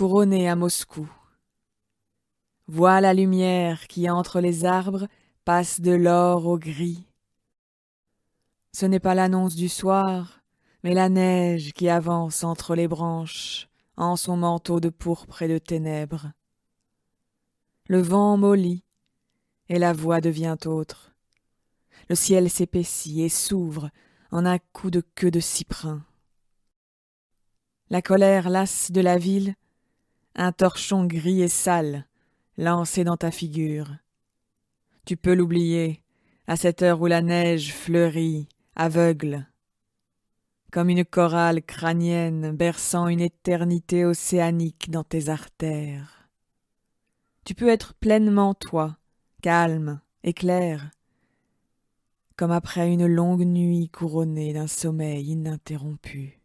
couronnée à Moscou. Vois la lumière qui entre les arbres passe de l'or au gris. Ce n'est pas l'annonce du soir, mais la neige qui avance entre les branches en son manteau de pourpre et de ténèbres. Le vent mollit, et la voix devient autre. Le ciel s'épaissit et s'ouvre en un coup de queue de cyprin. La colère lasse de la ville un torchon gris et sale, lancé dans ta figure. Tu peux l'oublier, à cette heure où la neige fleurit, aveugle. Comme une chorale crânienne berçant une éternité océanique dans tes artères. Tu peux être pleinement toi, calme et clair, comme après une longue nuit couronnée d'un sommeil ininterrompu.